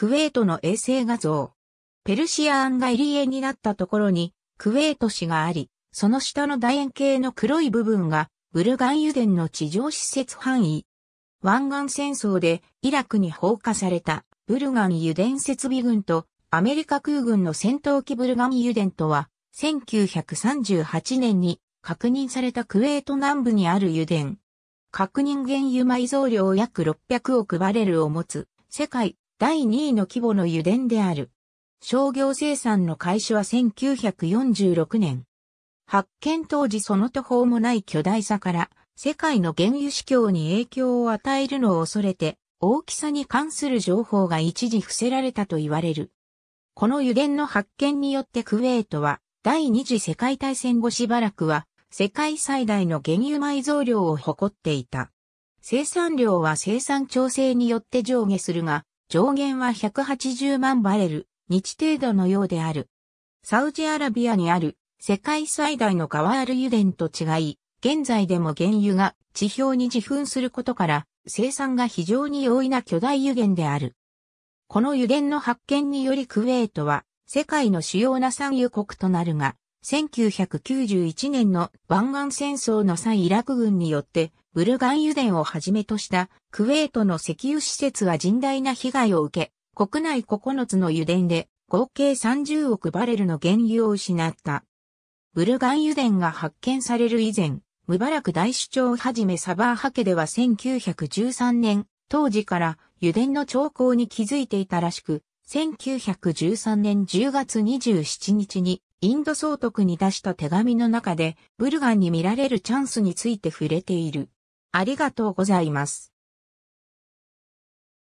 クウェートの衛星画像。ペルシア案外離江になったところに、クウェート市があり、その下の楕円形の黒い部分が、ブルガン油田の地上施設範囲。湾岸戦争でイラクに放火されたブルガン油田設備軍とアメリカ空軍の戦闘機ブルガン油田とは、1938年に確認されたクウェート南部にある油田。確認原油埋蔵量約600億バレルを持つ世界第2位の規模の油田である。商業生産の開始は1946年。発見当時その途方もない巨大さから世界の原油市況に影響を与えるのを恐れて大きさに関する情報が一時伏せられたと言われる。この油田の発見によってクウェートは第二次世界大戦後しばらくは世界最大の原油埋蔵量を誇っていた。生産量は生産調整によって上下するが、上限は180万バレル、日程度のようである。サウジアラビアにある世界最大のガワール油田と違い、現在でも原油が地表に自噴することから生産が非常に容易な巨大油田である。この油田の発見によりクウェートは世界の主要な産油国となるが、1991年の湾岸戦争の際イラク軍によってブルガン油田をはじめとしたクウェートの石油施設は甚大な被害を受け、国内9つの油田で合計30億バレルの原油を失った。ブルガン油田が発見される以前、ムバラク大主張をはじめサバーハケでは1913年、当時から油田の兆候に気づいていたらしく、1913年10月27日にインド総督に出した手紙の中で、ブルガンに見られるチャンスについて触れている。ありがとうございます。